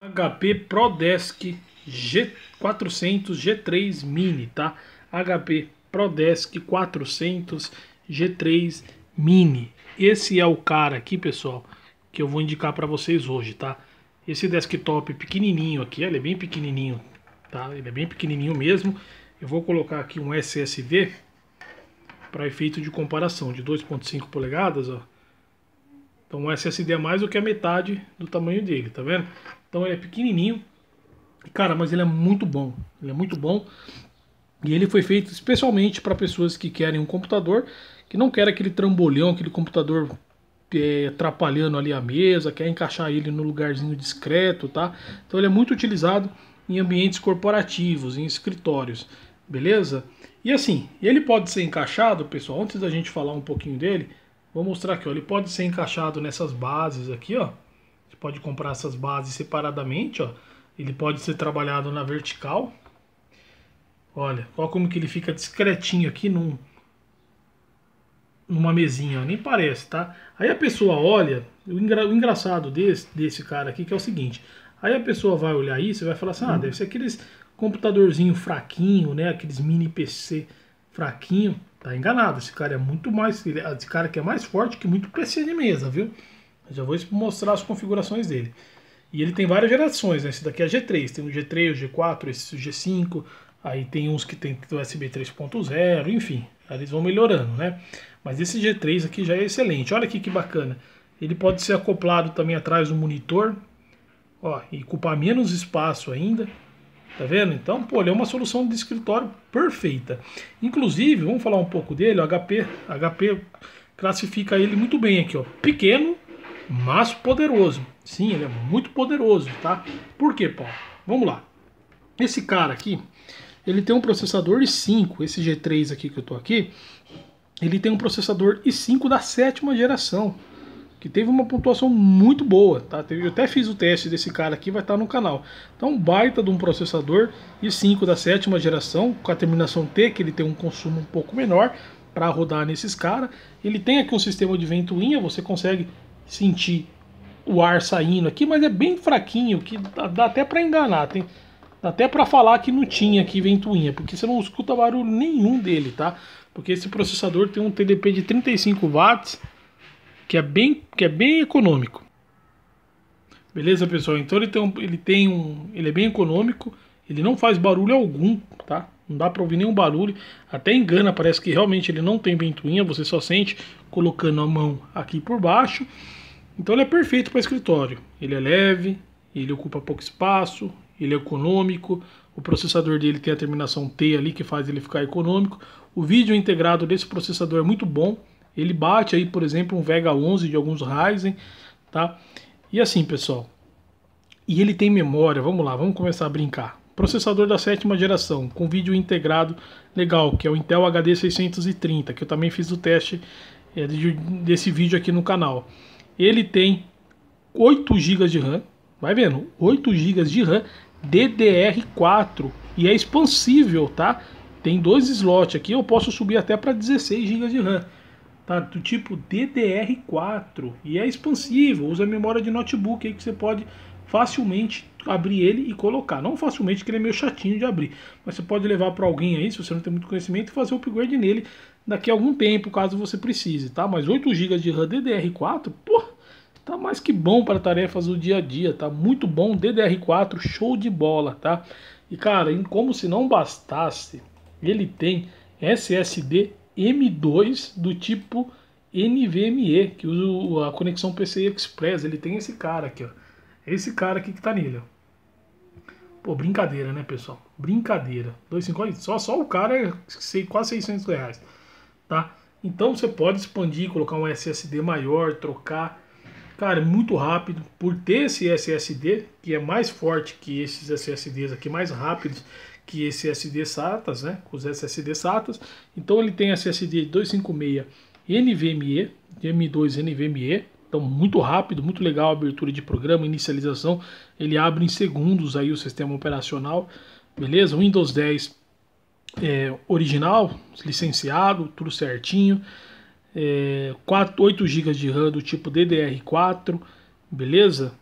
HP ProDesk G400 G3 Mini, tá? HP ProDesk 400 G3 Mini. Esse é o cara aqui, pessoal, que eu vou indicar para vocês hoje, tá? Esse desktop pequenininho aqui, ele é bem pequenininho, tá? Ele é bem pequenininho mesmo. Eu vou colocar aqui um SSD para efeito de comparação de 2.5 polegadas, ó. Então o SSD é mais do que a metade do tamanho dele, tá vendo? Então ele é pequenininho, cara, mas ele é muito bom. Ele é muito bom. E ele foi feito especialmente para pessoas que querem um computador, que não quer aquele trambolhão, aquele computador é, atrapalhando ali a mesa, quer encaixar ele no lugarzinho discreto, tá? Então ele é muito utilizado em ambientes corporativos, em escritórios, beleza? E assim, ele pode ser encaixado, pessoal, antes da gente falar um pouquinho dele, Vou mostrar aqui, ó. Ele pode ser encaixado nessas bases aqui, ó. Você pode comprar essas bases separadamente, ó. Ele pode ser trabalhado na vertical. Olha, olha como que ele fica discretinho aqui num, numa mesinha, ó. nem parece, tá? Aí a pessoa olha, o, engra, o engraçado desse, desse cara aqui que é o seguinte, aí a pessoa vai olhar isso e vai falar assim, ah, deve ser aqueles computadorzinho fraquinho, né, aqueles mini PC fraquinho, Tá enganado. Esse cara é muito mais. É, esse cara que é mais forte que muito PC de mesa, viu? Eu já vou mostrar as configurações dele. E ele tem várias gerações, né? Esse daqui é G3, tem o G3, o G4, esse G5, aí tem uns que tem USB 3.0, enfim, eles vão melhorando, né? Mas esse G3 aqui já é excelente. Olha aqui que bacana. Ele pode ser acoplado também atrás do monitor, ó, e ocupar menos espaço ainda. Tá vendo? Então, pô, ele é uma solução de escritório perfeita. Inclusive, vamos falar um pouco dele, o HP, HP classifica ele muito bem aqui, ó. Pequeno, mas poderoso. Sim, ele é muito poderoso, tá? Por quê, Paulo? Vamos lá. Esse cara aqui, ele tem um processador i5, esse G3 aqui que eu tô aqui, ele tem um processador i5 da sétima geração que teve uma pontuação muito boa, tá? Eu até fiz o teste desse cara aqui, vai estar tá no canal. Então, baita de um processador i5 da sétima geração, com a terminação T, que ele tem um consumo um pouco menor para rodar nesses caras. Ele tem aqui um sistema de ventoinha, você consegue sentir o ar saindo aqui, mas é bem fraquinho, que dá até para enganar, tem dá até para falar que não tinha aqui ventoinha, porque você não escuta barulho nenhum dele, tá? Porque esse processador tem um TDP de 35 watts que é bem, que é bem econômico. Beleza, pessoal? Então ele tem, um, ele tem um, ele é bem econômico, ele não faz barulho algum, tá? Não dá para ouvir nenhum barulho, até engana, parece que realmente ele não tem ventoinha, você só sente colocando a mão aqui por baixo. Então ele é perfeito para escritório. Ele é leve, ele ocupa pouco espaço, ele é econômico. O processador dele tem a terminação T ali que faz ele ficar econômico. O vídeo integrado desse processador é muito bom. Ele bate aí, por exemplo, um Vega 11 de alguns Ryzen, tá? E assim, pessoal. E ele tem memória, vamos lá, vamos começar a brincar. Processador da sétima geração, com vídeo integrado legal, que é o Intel HD 630, que eu também fiz o teste é, desse vídeo aqui no canal. Ele tem 8 GB de RAM, vai vendo, 8 GB de RAM DDR4 e é expansível, tá? Tem dois slots aqui, eu posso subir até para 16 GB de RAM tá? do tipo DDR4 e é expansível, usa memória de notebook aí que você pode facilmente abrir ele e colocar. Não facilmente, que ele é meio chatinho de abrir, mas você pode levar para alguém aí, se você não tem muito conhecimento, e fazer o upgrade nele daqui a algum tempo, caso você precise, tá? Mas 8 GB de RAM DDR4, pô, tá mais que bom para tarefas do dia a dia, tá? Muito bom, DDR4, show de bola, tá? E cara, como se não bastasse, ele tem SSD M2 do tipo NVMe, que usa a conexão PCI Express. Ele tem esse cara aqui, ó. É esse cara aqui que tá nele, ó. Pô, brincadeira, né, pessoal? Brincadeira. 250, só, só o cara é sei, quase 600 reais, tá? Então você pode expandir, colocar um SSD maior, trocar. Cara, é muito rápido. Por ter esse SSD, que é mais forte que esses SSDs aqui, mais rápidos, que esse SSD SATAs, né, com os SSD SATAs. Então ele tem SSD 256 NVMe, M2 NVMe, então muito rápido, muito legal a abertura de programa, inicialização, ele abre em segundos aí o sistema operacional, beleza? Windows 10 é, original, licenciado, tudo certinho, é, 4, 8 GB de RAM do tipo DDR4, beleza?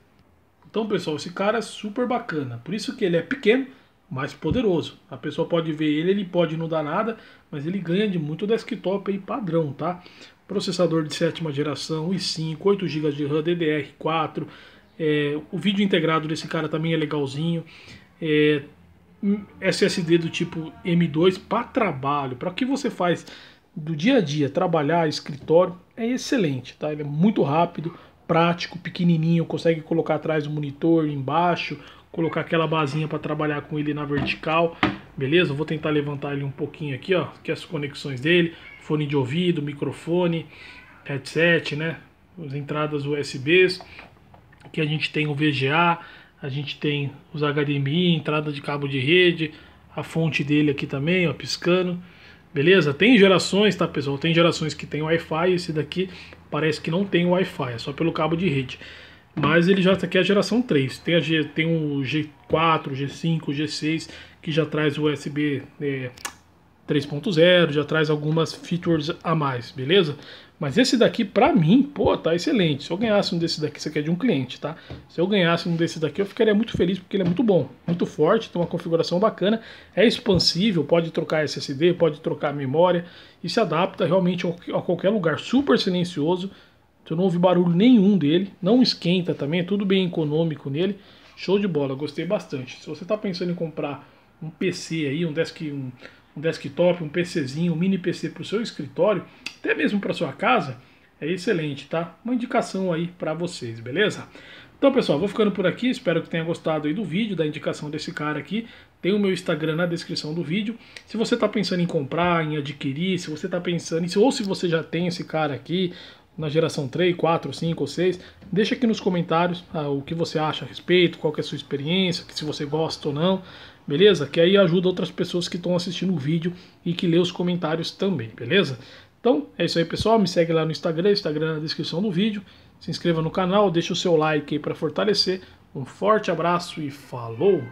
Então pessoal, esse cara é super bacana, por isso que ele é pequeno, mais poderoso. A pessoa pode ver ele, ele pode não dar nada, mas ele ganha de muito desktop aí padrão, tá? Processador de sétima geração, i5, 8 GB de RAM, DDR4. É, o vídeo integrado desse cara também é legalzinho. É, hum, SSD do tipo M2 para trabalho, para o que você faz do dia a dia, trabalhar, escritório, é excelente, tá? Ele é muito rápido, prático, pequenininho, consegue colocar atrás do monitor, embaixo, colocar aquela basinha para trabalhar com ele na vertical, beleza? vou tentar levantar ele um pouquinho aqui, ó, que as conexões dele, fone de ouvido, microfone, headset, né? As entradas USBs, que a gente tem o VGA, a gente tem os HDMI, entrada de cabo de rede, a fonte dele aqui também, ó, piscando. Beleza? Tem gerações, tá, pessoal? Tem gerações que tem Wi-Fi, esse daqui parece que não tem Wi-Fi, é só pelo cabo de rede. Mas ele já tá aqui é a geração 3. Tem, a G, tem o G4, G5, G6, que já traz o USB é, 3.0, já traz algumas features a mais, beleza? Mas esse daqui, pra mim, pô, tá excelente. Se eu ganhasse um desse daqui, isso aqui é de um cliente, tá? Se eu ganhasse um desse daqui, eu ficaria muito feliz, porque ele é muito bom, muito forte, tem uma configuração bacana, é expansível, pode trocar SSD, pode trocar memória, e se adapta realmente a qualquer lugar, super silencioso, Tu não ouve barulho nenhum dele, não esquenta também, é tudo bem econômico nele. Show de bola, gostei bastante. Se você está pensando em comprar um PC aí, um, desk, um, um desktop, um PCzinho, um mini PC para o seu escritório, até mesmo para sua casa, é excelente, tá? Uma indicação aí para vocês, beleza? Então, pessoal, vou ficando por aqui. Espero que tenha gostado aí do vídeo, da indicação desse cara aqui. Tem o meu Instagram na descrição do vídeo. Se você está pensando em comprar, em adquirir, se você está pensando, em... ou se você já tem esse cara aqui, na geração 3, 4, 5 ou 6. Deixa aqui nos comentários ah, o que você acha a respeito, qual é a sua experiência, se você gosta ou não, beleza? Que aí ajuda outras pessoas que estão assistindo o vídeo e que lê os comentários também, beleza? Então é isso aí, pessoal. Me segue lá no Instagram, Instagram na descrição do vídeo. Se inscreva no canal, deixa o seu like aí para fortalecer. Um forte abraço e falou!